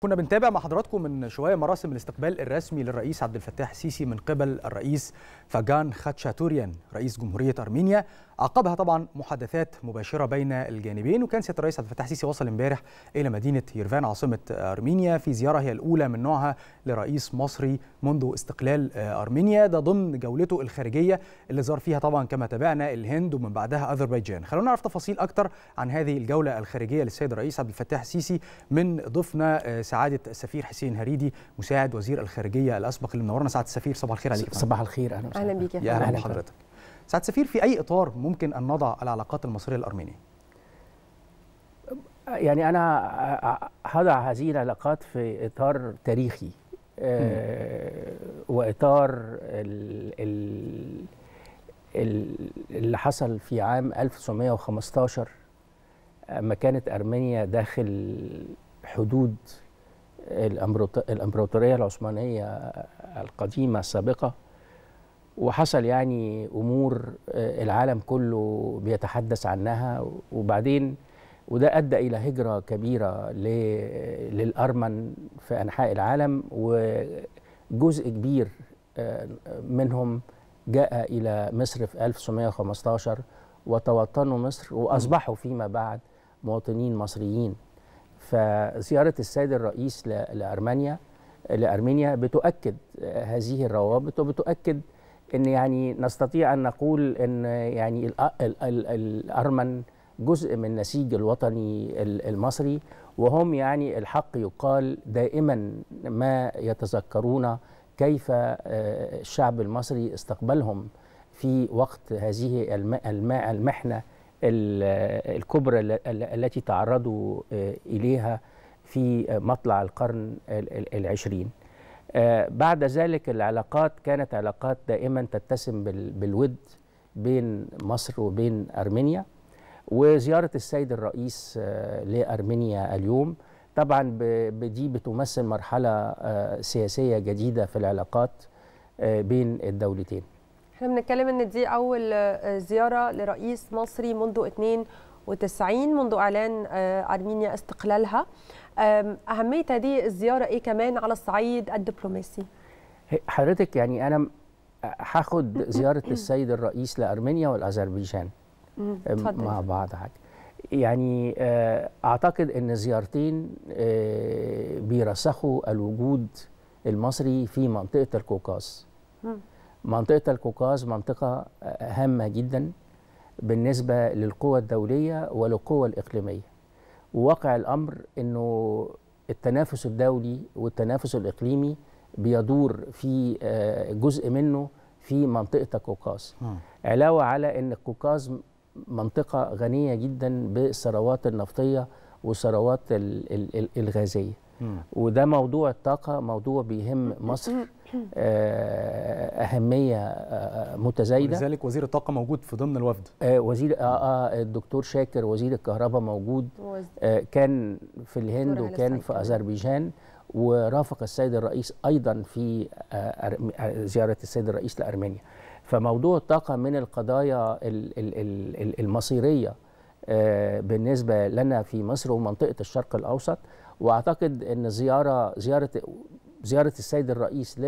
كنا بنتابع مع حضراتكم من شويه مراسم الاستقبال الرسمي للرئيس عبد الفتاح السيسي من قبل الرئيس فاجان خاتشاتوريان رئيس جمهوريه ارمينيا عقبها طبعا محادثات مباشره بين الجانبين وكان سياده الرئيس عبد الفتاح السيسي وصل امبارح الى مدينه يرفان عاصمه ارمينيا في زياره هي الاولى من نوعها لرئيس مصري منذ استقلال آه، ارمينيا ده ضمن جولته الخارجيه اللي زار فيها طبعا كما تابعنا الهند ومن بعدها اذربيجان خلونا نعرف تفاصيل اكتر عن هذه الجوله الخارجيه للسيد الرئيس عبد الفتاح السيسي من ضيفنا آه، سعاده السفير حسين هريدي مساعد وزير الخارجيه الاسبق اللي منورنا سعاده السفير صباح الخير عليك صباح الخير اهلا وسهلا اهلا بك يا اهلا بحضرتك سعد سفير في أي إطار ممكن أن نضع العلاقات المصرية الأرمينية؟ يعني أنا هضع هذه العلاقات في إطار تاريخي آه، وإطار ال ال اللي حصل في عام 1915 ما كانت أرمينيا داخل حدود الإمبراطورية العثمانية القديمة السابقة وحصل يعني امور آه، العالم كله بيتحدث عنها وبعدين وده ادى الى هجره كبيره للارمن في انحاء العالم وجزء كبير آه، منهم جاء الى مصر في 1915 وتوطنوا مصر واصبحوا فيما بعد مواطنين مصريين فزياره السيد الرئيس لارمينيا لارمينيا بتؤكد آه، هذه الروابط وبتؤكد ان يعني نستطيع ان نقول ان يعني الارمن جزء من النسيج الوطني المصري وهم يعني الحق يقال دائما ما يتذكرون كيف آه، الشعب المصري استقبلهم في وقت هذه المحنه الكبرى التي تعرضوا آه، اليها في مطلع القرن العشرين آه، بعد ذلك العلاقات كانت علاقات دائما تتسم بالود بين مصر وبين أرمينيا وزيارة السيد الرئيس آه، لأرمينيا اليوم طبعا دي بتمثل مرحلة آه، سياسية جديدة في العلاقات بين الدولتين احنا بنتكلم ان دي اول زياره لرئيس مصري منذ 2 منذ إعلان آه، أرمينيا استقلالها أهمية هذه الزيارة إيه كمان على الصعيد الدبلوماسي؟ حضرتك يعني أنا هاخد زيارة السيد الرئيس لأرمينيا والأذربيجان مع بعض حاجة يعني آه، أعتقد أن زيارتين آه، بيرسخوا الوجود المصري في منطقة الكوكاس منطقة الكوكاس منطقة هامة جداً بالنسبة للقوى الدولية وللقوى الإقليمية وواقع الأمر أنه التنافس الدولي والتنافس الإقليمي بيدور في آه، جزء منه في منطقة القوقاز علاوة على أن القوقاز منطقة غنية جدا بالثروات النفطية والثروات الغازية وده موضوع الطاقة موضوع بيهم مصر آه، اهميه آه، متزايده ولذلك وزير الطاقه موجود في ضمن الوفد آه، وزير آه آه الدكتور شاكر وزير الكهرباء موجود كان في الهند وكان في اذربيجان ورافق السيد الرئيس ايضا في زياره السيد الرئيس لارمينيا فموضوع الطاقه من القضايا المصيريه بالنسبه لنا في مصر ومنطقه الشرق الاوسط واعتقد ان زياره زياره زيارة السيد الرئيس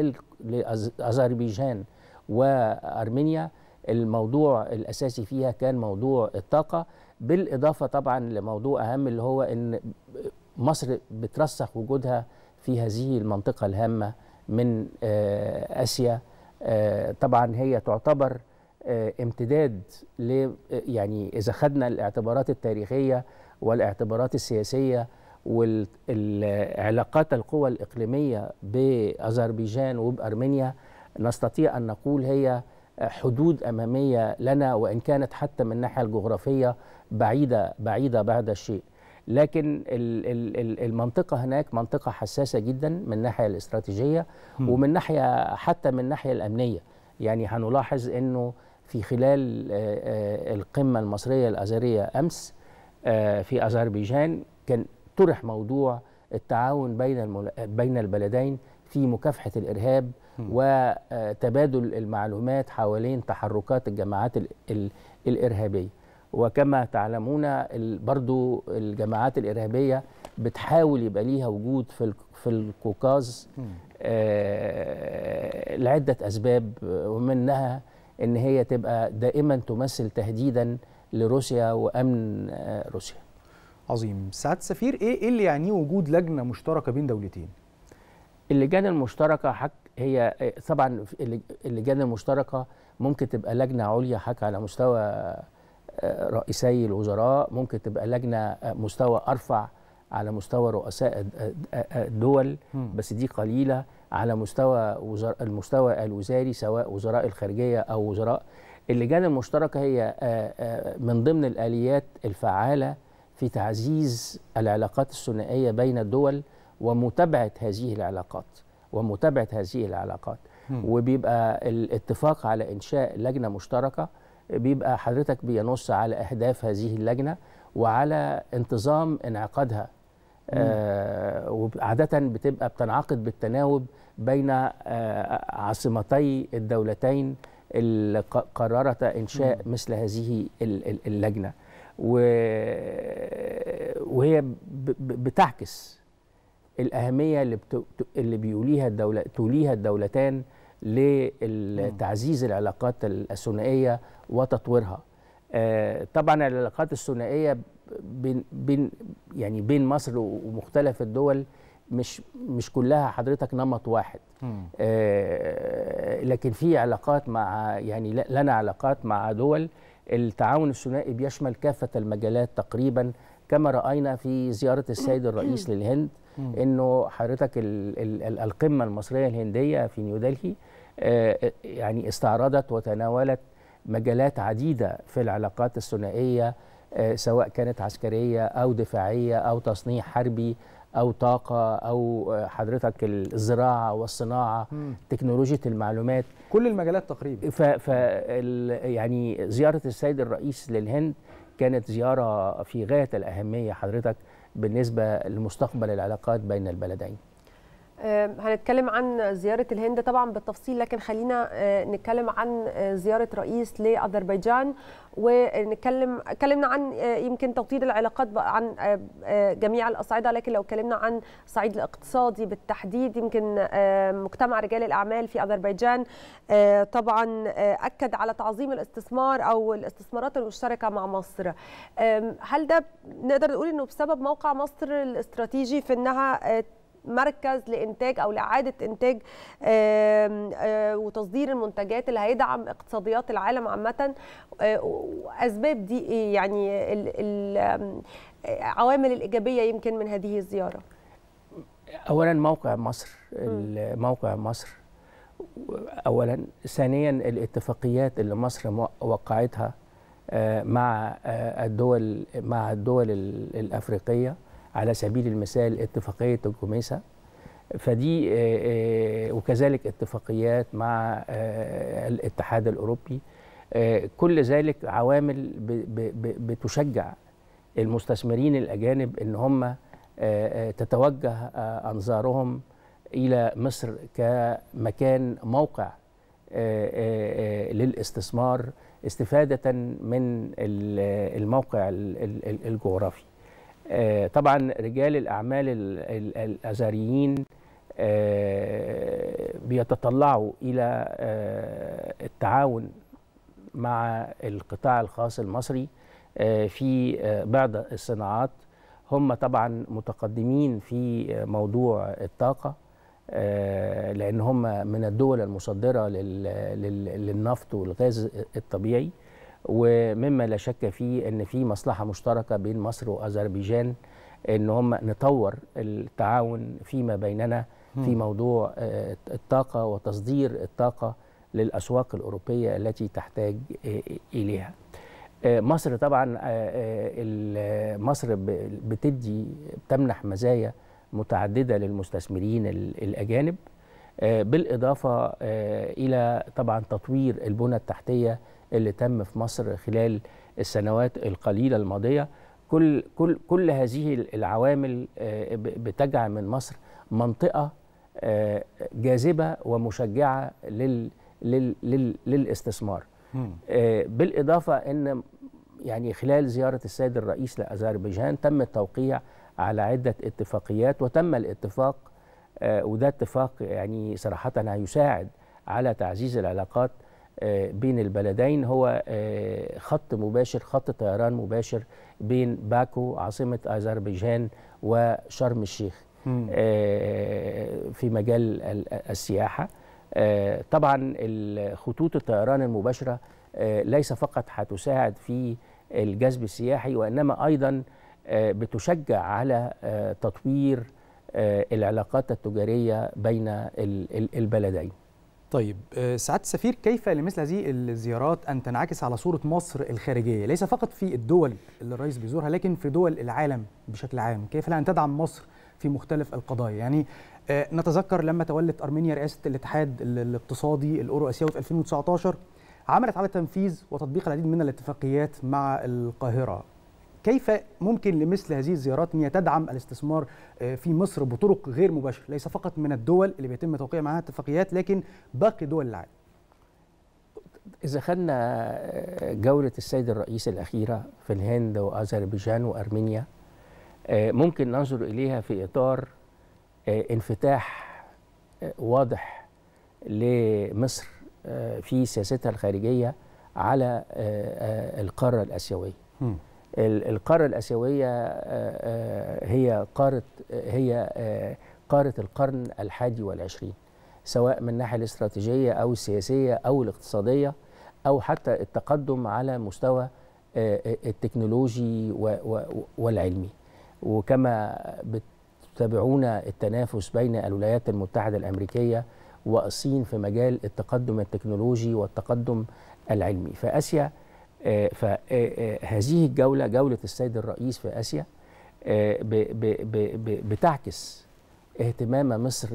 لأذربيجان وأرمينيا الموضوع الأساسي فيها كان موضوع الطاقة بالإضافة طبعا لموضوع أهم اللي هو أن مصر بترسخ وجودها في هذه المنطقة الهامة من آه، آسيا آه، طبعا هي تعتبر آه، امتداد ل يعني إذا خدنا الاعتبارات التاريخية والاعتبارات السياسية والعلاقات القوى الإقليمية بأذربيجان وبأرمينيا نستطيع أن نقول هي حدود أمامية لنا وإن كانت حتى من الناحية الجغرافية بعيدة بعيدة بعد الشيء لكن المنطقة هناك منطقة حساسة جدا من الناحية الاستراتيجية ومن ناحية حتى من الناحية الأمنية يعني هنلاحظ أنه في خلال آه، آه، القمة المصرية الأزرية أمس آه، في أذربيجان كان طرح موضوع التعاون بين المل... بين البلدين في مكافحه الارهاب م. وتبادل آه، المعلومات حوالين تحركات الجماعات ال... ال... الارهابيه وكما تعلمون ال... برضو الجماعات الارهابيه بتحاول يبقى ليها وجود في ال... في القوقاز آ... آه، لعده اسباب ومنها ان هي تبقى دائما تمثل تهديدا لروسيا وامن آه، روسيا عظيم سعاده السفير ايه ايه اللي يعنيه وجود لجنه مشتركه بين دولتين اللجان المشتركه حك هي طبعا اللجان المشتركه ممكن تبقى لجنه عليا حك على مستوى آه، رئيسي الوزراء ممكن تبقى لجنه آه، مستوى ارفع على مستوى رؤساء آه، الدول بس دي قليله على مستوى وزر المستوى الوزاري سواء وزراء الخارجيه او وزراء اللجان المشتركه هي من ضمن الاليات الفعاله في تعزيز العلاقات الثنائيه بين الدول ومتابعه هذه العلاقات ومتابعه هذه العلاقات م. وبيبقى الاتفاق على انشاء لجنه مشتركه بيبقى حضرتك بينص على اهداف هذه اللجنه وعلى انتظام انعقادها آه وعادة بتبقى بتنعقد بالتناوب بين آه عاصمتي الدولتين اللي قررتا إنشاء م. مثل هذه اللجنة وهي بتعكس الاهميه اللي بت... اللي بيوليها الدوله توليها الدولتان لتعزيز العلاقات الثنائيه وتطويرها آه، طبعا العلاقات الثنائيه بين بين يعني بين مصر ومختلف الدول مش مش كلها حضرتك نمط واحد آه لكن في علاقات مع يعني لنا علاقات مع دول التعاون الثنائي بيشمل كافة المجالات تقريبا كما رأينا في زيارة السيد الرئيس للهند انه حضرتك القمه المصريه الهنديه في نيودلهي آه، يعني استعرضت وتناولت مجالات عديده في العلاقات الثنائيه آه، سواء كانت عسكريه او دفاعيه او تصنيع حربي او طاقه او آه، حضرتك الزراعه والصناعه تكنولوجيا المعلومات كل المجالات تقريبا ف, ف يعني زياره السيد الرئيس للهند كانت زياره في غايه الاهميه حضرتك بالنسبه لمستقبل العلاقات بين البلدين هنتكلم عن زيارة الهند طبعا بالتفصيل لكن خلينا آه، نتكلم عن آه، زيارة رئيس لأذربيجان ونتكلم اتكلمنا عن آه، يمكن توطيد العلاقات عن جميع الأصعدة لكن لو اتكلمنا عن الصعيد الاقتصادي بالتحديد يمكن مجتمع رجال الأعمال في أذربيجان طبعا أكد على تعظيم الاستثمار أو الاستثمارات المشتركة مع مصر هل ده نقدر نقول أنه بسبب موقع مصر الاستراتيجي في أنها مركز لانتاج او لاعاده انتاج وتصدير المنتجات اللي هيدعم اقتصاديات العالم عامه واسباب آه، دي ايه يعني العوامل الايجابيه يمكن من هذه الزياره اولا موقع مصر موقع مصر اولا ثانيا الاتفاقيات اللي مصر وقعتها آه، مع آه، الدول مع الدول الافريقيه على سبيل المثال اتفاقية الجميسة فدي آه، آه، وكذلك اتفاقيات مع آه، الاتحاد الأوروبي كل ذلك عوامل بتشجع المستثمرين الأجانب أن هم تتوجه أنظارهم إلى مصر كمكان موقع للاستثمار استفادة من الموقع الجغرافي آه، طبعا رجال الأعمال الأزاريين آه، بيتطلعوا إلى آه، التعاون مع القطاع الخاص المصري في بعض الصناعات هم طبعا متقدمين في موضوع الطاقة لأن هم من الدول المصدرة للنفط والغاز الطبيعي ومما لا شك فيه ان في مصلحه مشتركه بين مصر واذربيجان ان هم نطور التعاون فيما بيننا في موضوع آه، الطاقه وتصدير الطاقه للاسواق الاوروبيه التي تحتاج آه، اليها. آه، مصر طبعا مصر بتدي بتمنح مزايا متعدده للمستثمرين الاجانب بالاضافه الى طبعا تطوير البنى التحتيه اللي تم في مصر خلال السنوات القليله الماضيه كل كل كل هذه العوامل آه، بتجعل من مصر منطقه آه، جاذبه ومشجعه لل لل لل للاستثمار آه، بالاضافه ان يعني خلال زياره السيد الرئيس لاذربيجان تم التوقيع على عده اتفاقيات وتم الاتفاق وده اتفاق يعني صراحه هيساعد على تعزيز العلاقات آه، بين البلدين هو آه، خط مباشر خط طيران مباشر بين باكو عاصمة أذربيجان وشرم الشيخ آه، في مجال السياحة طبعا خطوط الطيران المباشرة ليس فقط هتساعد في الجذب السياحي وإنما أيضا بتشجع على تطوير العلاقات التجارية بين البلدين طيب آه، سعاده السفير كيف لمثل هذه الزيارات ان تنعكس على صوره مصر الخارجيه ليس فقط في الدول اللي الرئيس بيزورها لكن في دول العالم بشكل عام كيف لها ان تدعم مصر في مختلف القضايا يعني آه، نتذكر لما تولت ارمينيا رئاسه الاتحاد الاقتصادي الاورو اسيوي في 2019 عملت على تنفيذ وتطبيق العديد من الاتفاقيات مع القاهره كيف ممكن لمثل هذه الزيارات ان تدعم الاستثمار آه، في مصر بطرق غير مباشره ليس فقط من الدول اللي بيتم توقيع معها اتفاقيات لكن باقي دول العالم إذا خدنا آه، جولة السيد الرئيس الأخيرة في الهند وأذربيجان وأرمينيا آه، ممكن ننظر إليها في إطار انفتاح واضح لمصر في سياستها الخارجية على القارة الآسيوية القارة الآسيوية آه، آه، هي قارة آه، هي قارة القرن الحادي والعشرين سواء من الناحية الاستراتيجية أو السياسية أو الاقتصادية أو حتى التقدم على مستوى التكنولوجي والعلمي وكما بتتابعون التنافس بين الولايات المتحدة الأمريكية والصين في مجال التقدم التكنولوجي والتقدم العلمي فآسيا آه، فهذه آه، آه، الجولة جولة السيد الرئيس في آسيا بتعكس اهتمام مصر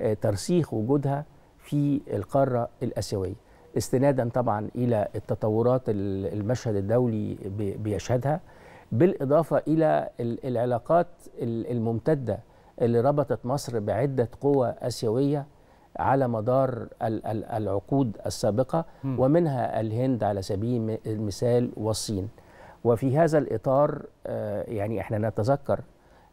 بترسيخ وجودها في القارة الآسيوية استنادا طبعا إلى التطورات المشهد الدولي بيشهدها بالإضافة إلى العلاقات الممتدة اللي ربطت مصر بعدة قوى آسيوية على مدار العقود السابقة ومنها الهند على سبيل المثال والصين وفي هذا الإطار آه، يعني احنا نتذكر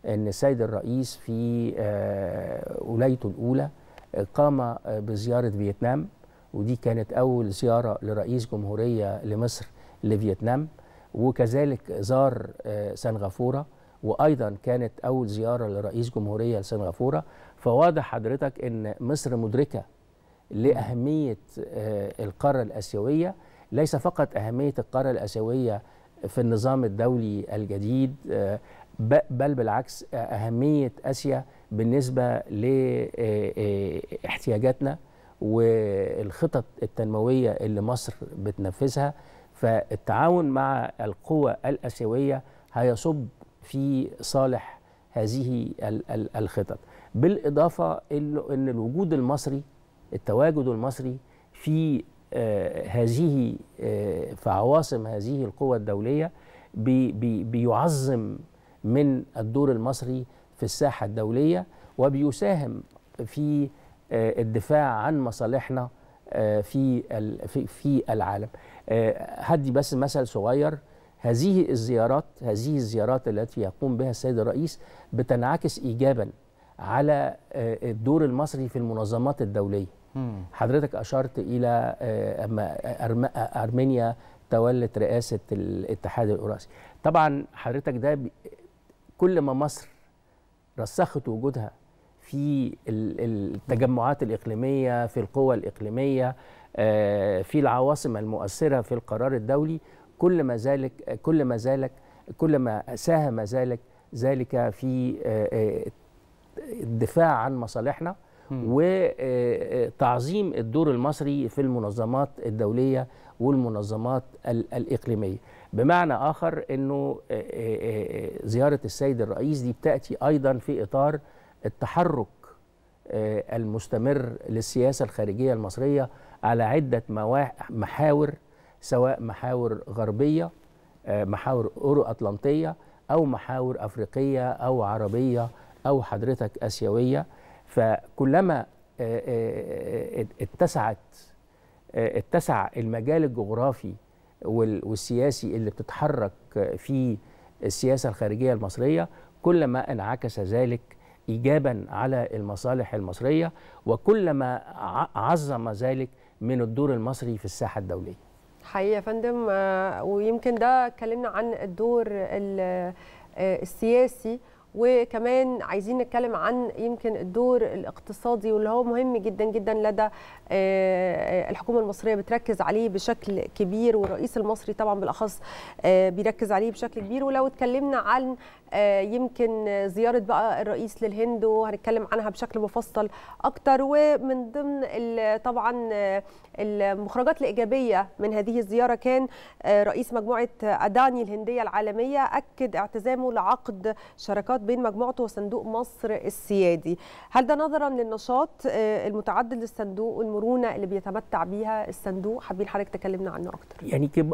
أن السيد الرئيس في آه، ولايته الأولى آه، قام بزيارة فيتنام ودي كانت أول زيارة لرئيس جمهورية لمصر لفيتنام وكذلك زار سنغافورة وأيضا كانت أول زيارة لرئيس جمهورية لسنغافورة فواضح حضرتك ان مصر مدركه لاهميه آه، القاره الاسيويه ليس فقط اهميه القاره الاسيويه في النظام الدولي الجديد آه، بل بالعكس اهميه اسيا بالنسبه لاحتياجاتنا آه، والخطط التنمويه اللي مصر بتنفذها فالتعاون مع القوى الاسيويه هيصب في صالح هذه الخطط بالاضافه ان الوجود المصري التواجد المصري في آه، هذه آه، في عواصم هذه القوى الدوليه بي بي بيعظم من الدور المصري في الساحه الدوليه وبيساهم في آه، الدفاع عن مصالحنا في في العالم هدي بس مثل صغير هذه الزيارات هذه الزيارات التي يقوم بها السيد الرئيس بتنعكس ايجابا على آه، الدور المصري في المنظمات الدوليه حضرتك اشرت الى آه، اما آه، ارمينيا تولت رئاسه الاتحاد الاوراسي طبعا حضرتك ده كل ما مصر رسخت وجودها في التجمعات الاقليميه في القوى الاقليميه في العواصم المؤثره في القرار الدولي كل ما ذلك كل ما ذلك كل ما ساهم ذلك ذلك في الدفاع عن مصالحنا وتعظيم آه، آه، الدور المصري في المنظمات الدولية والمنظمات الإقليمية بمعنى آخر أنه آه، زيارة السيد الرئيس دي بتأتي أيضا في إطار التحرك المستمر للسياسة الخارجية المصرية على عدة محاور سواء محاور غربية محاور أورو أطلنطية أو محاور أفريقية أو عربية أو حضرتك آسيوية فكلما آه، آه، آه، اتسعت اتسع المجال الجغرافي والسياسي اللي بتتحرك في السياسة الخارجية المصرية كلما انعكس ذلك إيجابا على المصالح المصرية وكلما عظم ذلك من الدور المصري في الساحة الدولية حقيقة يا فندم ويمكن ده اتكلمنا عن الدور السياسي وكمان عايزين نتكلم عن يمكن الدور الاقتصادي واللي هو مهم جدا جدا لدى آه، آه، الحكومه المصريه بتركز عليه بشكل كبير والرئيس المصري طبعا بالاخص آه، بيركز عليه بشكل كبير ولو اتكلمنا عن آه، يمكن زياره بقى الرئيس للهند وهنتكلم عنها بشكل مفصل اكتر ومن ضمن طبعا آه، المخرجات الايجابيه من هذه الزياره كان آه، رئيس مجموعه اداني الهنديه العالميه اكد اعتزامه لعقد شراكات بين مجموعته وصندوق مصر السيادي هل ده نظرا للنشاط المتعدد للصندوق والمرونه اللي بيتمتع بيها الصندوق حابين حضرتك تكلمنا عنه اكتر يعني كب...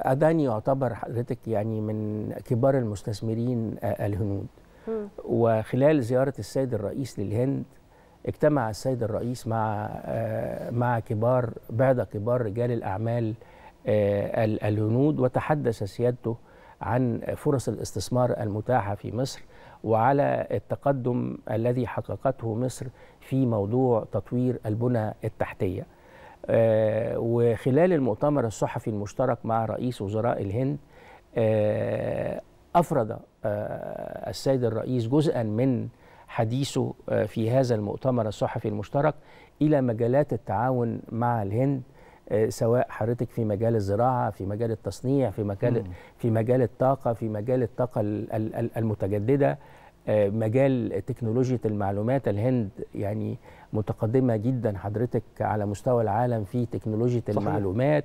اداني يعتبر حضرتك يعني من كبار المستثمرين المستثمرين الهنود وخلال زيارة السيد الرئيس للهند اجتمع السيد الرئيس مع آه، مع كبار بعض كبار رجال الأعمال آه، الهنود وتحدث سيادته عن فرص الاستثمار المتاحة في مصر وعلى التقدم الذي حققته مصر في موضوع تطوير البنى التحتية آه، وخلال المؤتمر الصحفي المشترك مع رئيس وزراء الهند أفرد آه، السيد الرئيس جزءا من حديثه آه، في هذا المؤتمر الصحفي المشترك إلى مجالات التعاون مع الهند آه، سواء حضرتك في مجال الزراعه في مجال التصنيع في مجال في مجال الطاقه في مجال الطاقه المتجدده مجال تكنولوجيا المعلومات الهند يعني متقدمه جدا حضرتك على مستوى العالم في تكنولوجيا المعلومات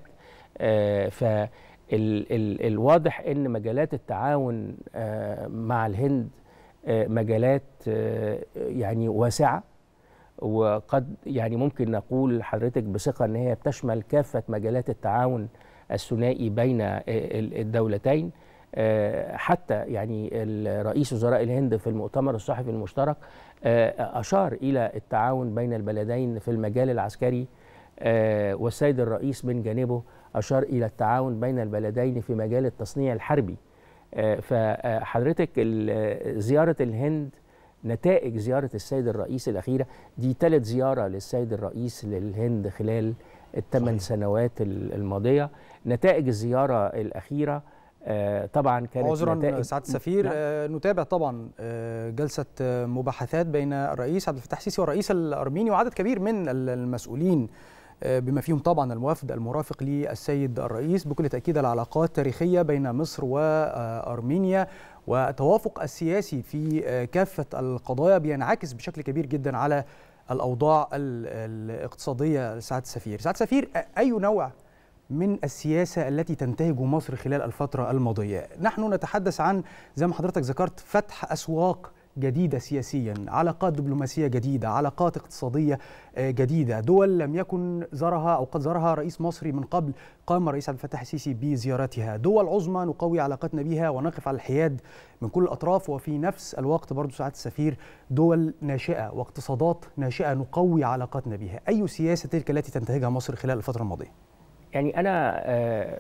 ف ال ال الواضح ان مجالات التعاون آه، مع الهند آه، مجالات آه، يعني واسعه وقد يعني ممكن نقول لحضرتك بثقه ان هي بتشمل كافه مجالات التعاون الثنائي بين الدولتين حتى يعني رئيس وزراء الهند في المؤتمر الصحفي المشترك أشار إلى التعاون بين البلدين في المجال العسكري والسيد الرئيس من جانبه أشار إلى التعاون بين البلدين في مجال التصنيع الحربي آه، فحضرتك زيارة الهند نتائج زيارة السيد الرئيس الأخيرة دي ثالث زيارة للسيد الرئيس للهند خلال الثمان سنوات الماضية نتائج الزيارة الأخيرة آه، طبعا كانت عذرا سعاده السفير نعم. آه، نتابع طبعا جلسه مباحثات بين الرئيس عبد الفتاح السيسي والرئيس الارميني وعدد كبير من المسؤولين آه، بما فيهم طبعا الموافد المرافق للسيد الرئيس بكل تأكيد العلاقات تاريخية بين مصر وأرمينيا والتوافق السياسي في آه، كافة القضايا بينعكس بشكل كبير جدا على الأوضاع الاقتصادية لسعادة السفير سعادة السفير أي نوع من السياسة التي تنتهج مصر خلال الفترة الماضية نحن نتحدث عن زي ما حضرتك ذكرت فتح أسواق جديدة سياسيا علاقات دبلوماسية جديدة علاقات اقتصادية آه، جديدة دول لم يكن زارها أو قد زارها رئيس مصري من قبل قام الرئيس عبد الفتاح السيسي بزيارتها دول عظمى نقوي علاقتنا بها ونقف على الحياد من كل الأطراف وفي نفس الوقت برضو سعادة السفير دول ناشئة واقتصادات ناشئة نقوي علاقتنا بها أي سياسة تلك التي تنتهجها مصر خلال الفترة الماضية؟ يعني أنا آه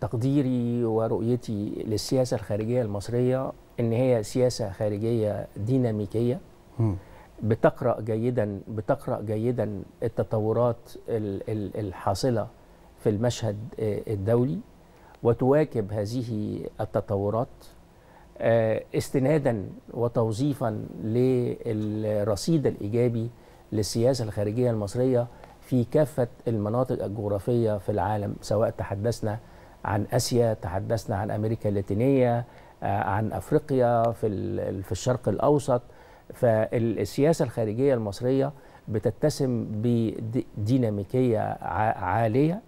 تقديري ورؤيتي للسياسة الخارجية المصرية ان هي سياسه خارجيه ديناميكيه بتقرا جيدا بتقرا جيدا التطورات الحاصله في المشهد آه، الدولي وتواكب هذه التطورات آه، استنادا وتوظيفا للرصيد الايجابي للسياسه الخارجيه المصريه في كافه المناطق الجغرافيه في العالم سواء تحدثنا عن اسيا تحدثنا عن امريكا اللاتينيه آه، عن افريقيا في في الشرق الاوسط فالسياسه الخارجيه المصريه بتتسم بديناميكيه عاليه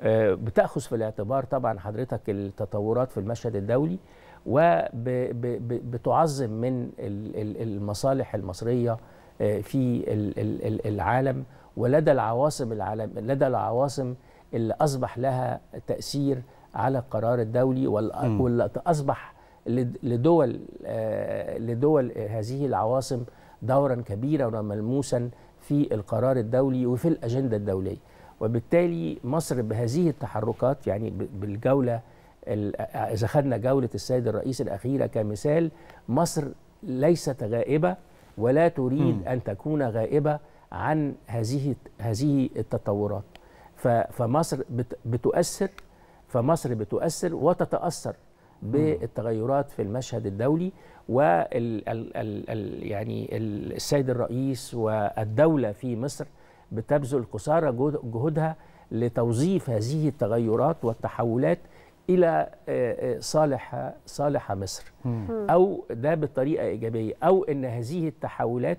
آه، بتاخذ في الاعتبار طبعا حضرتك التطورات في المشهد الدولي وبتعظم من المصالح المصريه آه، في العالم ولدى العواصم العالم لدى العواصم اللي اصبح لها تاثير على القرار الدولي واللي اصبح لدول آه، لدول هذه العواصم دورا كبيرا وملموسا في القرار الدولي وفي الاجنده الدوليه وبالتالي مصر بهذه التحركات يعني بالجوله اذا خدنا جوله السيد الرئيس الاخيره كمثال مصر ليست غائبه ولا تريد م. ان تكون غائبه عن هذه هذه التطورات فمصر بتؤثر فمصر بتؤثر وتتاثر بالتغيرات في المشهد الدولي وال ال ال ال يعني السيد الرئيس والدوله في مصر بتبذل قصارى جهودها لتوظيف هذه التغيرات والتحولات الى آه، آه، صالح صالح مصر او ده بطريقه ايجابيه او ان هذه التحولات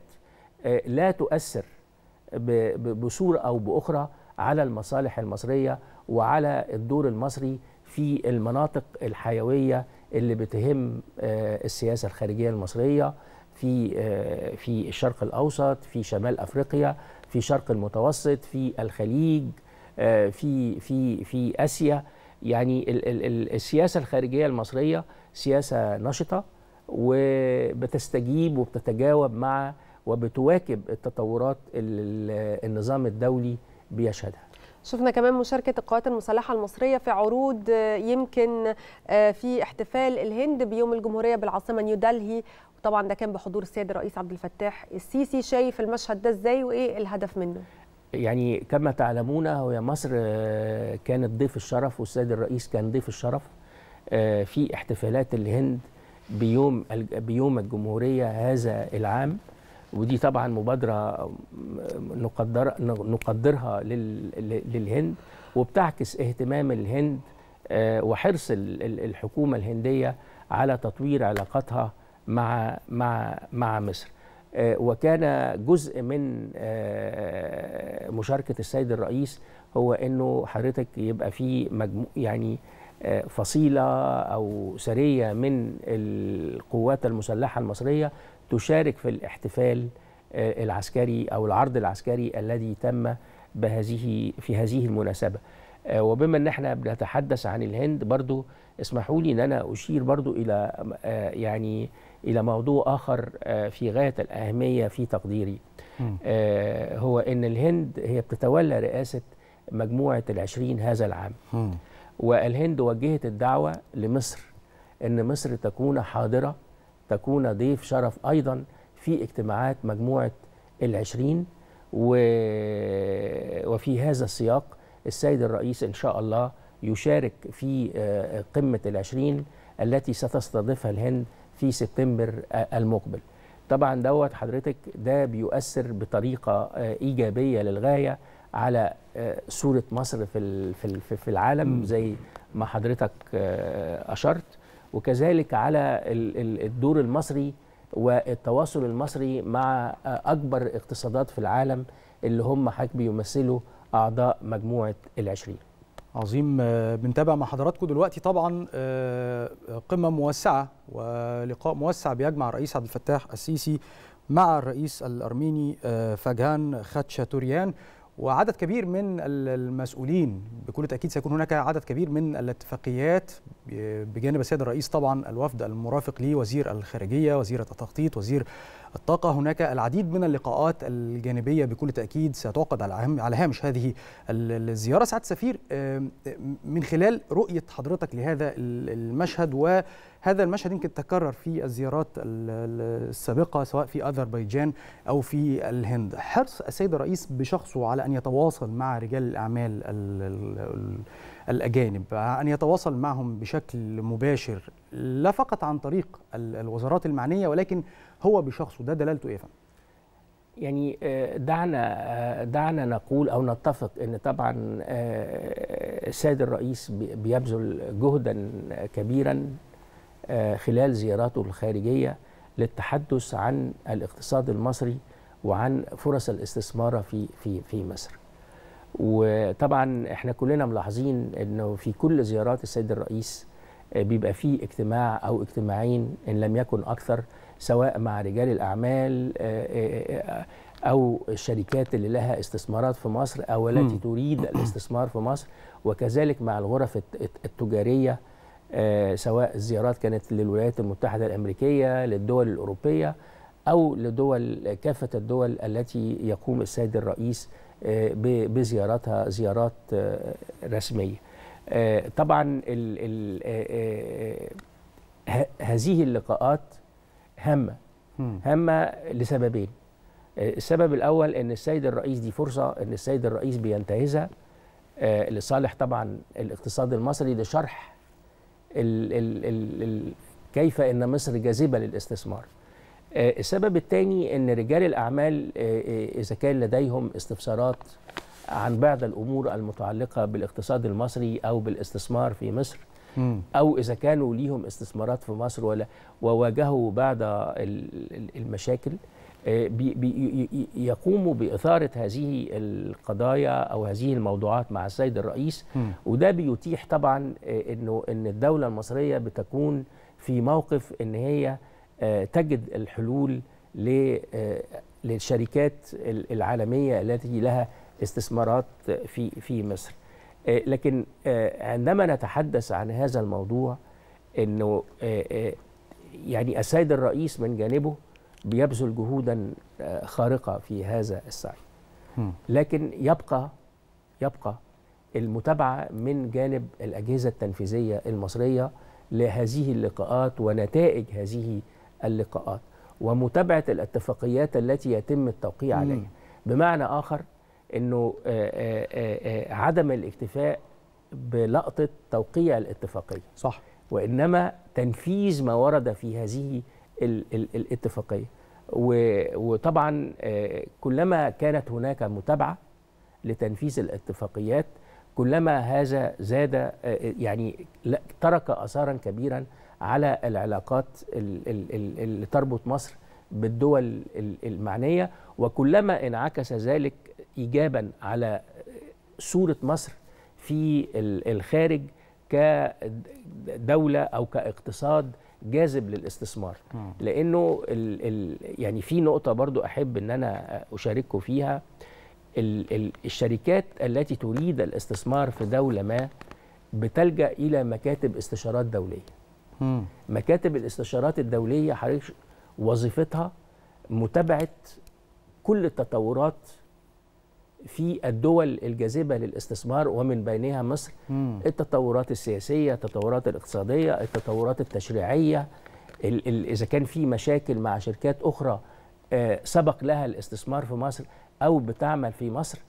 آه، لا تؤثر بصوره او باخرى على المصالح المصريه وعلى الدور المصري في المناطق الحيويه اللي بتهم آه، السياسه الخارجيه المصريه في آه، في الشرق الاوسط في شمال افريقيا في شرق المتوسط في الخليج آه، في في في اسيا يعني السياسه الخارجيه المصريه سياسه نشطه وبتستجيب وبتتجاوب مع وبتواكب التطورات اللي النظام الدولي بيشهدها شفنا كمان مشاركة القوات المسلحة المصرية في عروض آه، يمكن آه، في احتفال الهند بيوم الجمهورية بالعاصمة نيو دلهي وطبعا ده كان بحضور السيد الرئيس عبد الفتاح السيسي شايف المشهد ده ازاي وايه الهدف منه؟ يعني كما تعلمون آه، هي مصر كانت ضيف الشرف والسيد الرئيس كان ضيف الشرف في احتفالات الهند بيوم بيوم الجمهورية هذا العام ودي طبعا مبادره نقدر نقدرها للهند وبتعكس اهتمام الهند آه، وحرص الحكومه الهنديه على تطوير علاقتها مع مع مع مصر آه، وكان جزء من آه، مشاركه السيد الرئيس هو انه حضرتك يبقى في مجمو يعني فصيله او سريه من القوات المسلحه المصريه تشارك في الاحتفال آه، العسكري أو العرض العسكري الذي تم بهذه في هذه المناسبة آه، وبما ان احنا بنتحدث عن الهند برضو اسمحوا لي ان انا اشير برضو الى آه، يعني الى موضوع اخر في غايه الاهميه في تقديري هو ان الهند هي بتتولى رئاسه مجموعه العشرين هذا العام والهند وجهت الدعوه لمصر ان مصر تكون حاضره تكون ضيف شرف أيضا في اجتماعات مجموعة العشرين و... وفي هذا السياق السيد الرئيس إن شاء الله يشارك في آه، قمة العشرين التي ستستضيفها الهند في سبتمبر آه، المقبل طبعا دوت حضرتك ده بيؤثر بطريقة آه، إيجابية للغاية على صورة مصر في في العالم زي ما حضرتك أشرت وكذلك على الدور المصري والتواصل المصري مع أكبر اقتصادات في العالم اللي هم حضرتك بيمثلوا أعضاء مجموعة العشرين عظيم بنتابع مع حضراتكم دلوقتي طبعا آه، قمة موسعة ولقاء موسع بيجمع الرئيس عبد الفتاح السيسي مع الرئيس الأرميني آه، فاجهان خاتشاتوريان وعدد كبير من المسؤولين بكل تأكيد سيكون هناك عدد كبير من الاتفاقيات بجانب السيد الرئيس طبعا الوفد المرافق لي وزير الخارجية وزيرة التخطيط وزير الطاقة هناك العديد من اللقاءات الجانبية بكل تأكيد ستعقد على هامش هذه الزيارة سعادة سفير من خلال رؤية حضرتك لهذا المشهد و هذا المشهد يمكن تكرر في الزيارات السابقه سواء في اذربيجان او في الهند حرص السيد الرئيس بشخصه على ان يتواصل مع رجال الاعمال الاجانب ان يتواصل معهم بشكل مباشر لا فقط عن طريق الوزارات المعنيه ولكن هو بشخصه ده دلالته ايه يعني آه، دعنا آه، دعنا نقول او نتفق ان طبعا آه، السيد الرئيس بيبذل جهدا كبيرا آه، خلال زياراته الخارجية للتحدث عن الاقتصاد المصري وعن فرص الاستثمار في في في مصر. وطبعا احنا كلنا ملاحظين انه في كل زيارات السيد الرئيس آه، بيبقى في اجتماع او اجتماعين ان لم يكن اكثر سواء مع رجال الاعمال آه، او الشركات اللي لها استثمارات في مصر او التي تريد الاستثمار في مصر وكذلك مع الغرف التجاريه آه، سواء الزيارات كانت للولايات المتحدة الأمريكية للدول الأوروبية أو لدول كافة الدول التي يقوم السيد الرئيس آه، بزيارتها زيارات آه، رسمية طبعا هذه اللقاءات هامة هامة لسببين السبب الأول أن السيد الرئيس دي فرصة أن السيد الرئيس بينتهزها لصالح طبعا الاقتصاد المصري لشرح ال ال ال ال كيف ان مصر جاذبه للاستثمار آه، السبب الثاني ان رجال الاعمال آه، آه، اذا كان لديهم استفسارات عن بعض الامور المتعلقه بالاقتصاد المصري او بالاستثمار في مصر او اذا كانوا ليهم استثمارات في مصر ولا وواجهوا بعض المشاكل آه، بي بي يقوموا بإثارة هذه القضايا أو هذه الموضوعات مع السيد الرئيس وده بيتيح طبعا آه، إنه إن الدولة المصرية بتكون في موقف إن هي آه، تجد الحلول للشركات العالمية التي لها استثمارات في في مصر لكن عندما نتحدث عن هذا الموضوع إنه يعني السيد الرئيس من جانبه بيبذل جهودا آه، خارقه في هذا السعي لكن يبقى يبقى المتابعه من جانب الاجهزه التنفيذيه المصريه لهذه اللقاءات ونتائج هذه اللقاءات ومتابعه الاتفاقيات التي يتم التوقيع عليها بمعنى اخر انه آه، آه، عدم الاكتفاء بلقطه توقيع الاتفاقيه صح وانما تنفيذ ما ورد في هذه الاتفاقيه وطبعا آه، كلما كانت هناك متابعه لتنفيذ الاتفاقيات كلما هذا زاد آه، يعني ترك اثارا كبيرا على العلاقات اللي تربط مصر بالدول المعنيه وكلما انعكس ذلك ايجابا على صوره مصر في الخارج كدوله او كاقتصاد جاذب للاستثمار لانه الـ الـ يعني في نقطه برضو احب ان انا اشارككم فيها الـ الـ الشركات التي تريد الاستثمار في دوله ما بتلجا الى مكاتب استشارات دوليه مم. مكاتب الاستشارات الدوليه حضرتك وظيفتها متابعه كل التطورات في الدول الجاذبة للاستثمار ومن بينها مصر مم. التطورات السياسية التطورات الاقتصادية التطورات التشريعية ال ال إذا كان في مشاكل مع شركات أخرى آه سبق لها الاستثمار في مصر أو بتعمل في مصر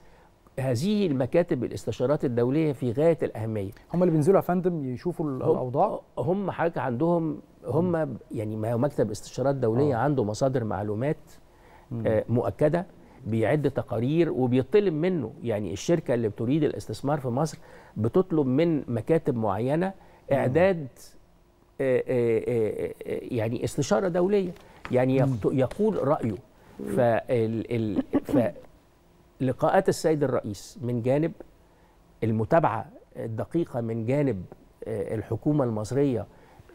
هذه المكاتب الاستشارات الدوليه في غايه الاهميه هم اللي بينزلوا يا فندم يشوفوا الاوضاع هم حضرتك عندهم هم يعني ما هو مكتب استشارات دوليه آه. عنده مصادر معلومات آه مؤكده بيعد تقارير وبيطلب منه يعني الشركه اللي بتريد الاستثمار في مصر بتطلب من مكاتب معينه اعداد آه، آه، آه، يعني استشاره دوليه يعني يقول رايه فال فلقاءات السيد الرئيس من جانب المتابعه الدقيقه من جانب الحكومه المصريه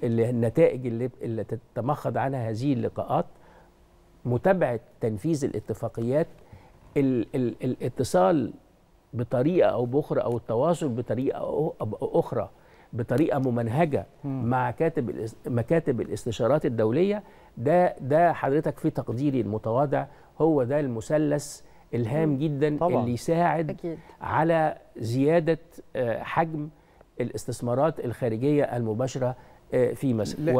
اللي النتائج اللي, اللي تتمخض عنها هذه اللقاءات متابعه تنفيذ الاتفاقيات ال ال الاتصال بطريقه او باخرى او التواصل بطريقه اخرى بطريقه ممنهجه مم. مع كاتب مكاتب الاستشارات الدوليه ده ده حضرتك في تقديري المتواضع هو ده المثلث الهام جدا طبعا. اللي يساعد أكيد. على زياده آه، حجم الاستثمارات الخارجيه المباشره آه، في مصر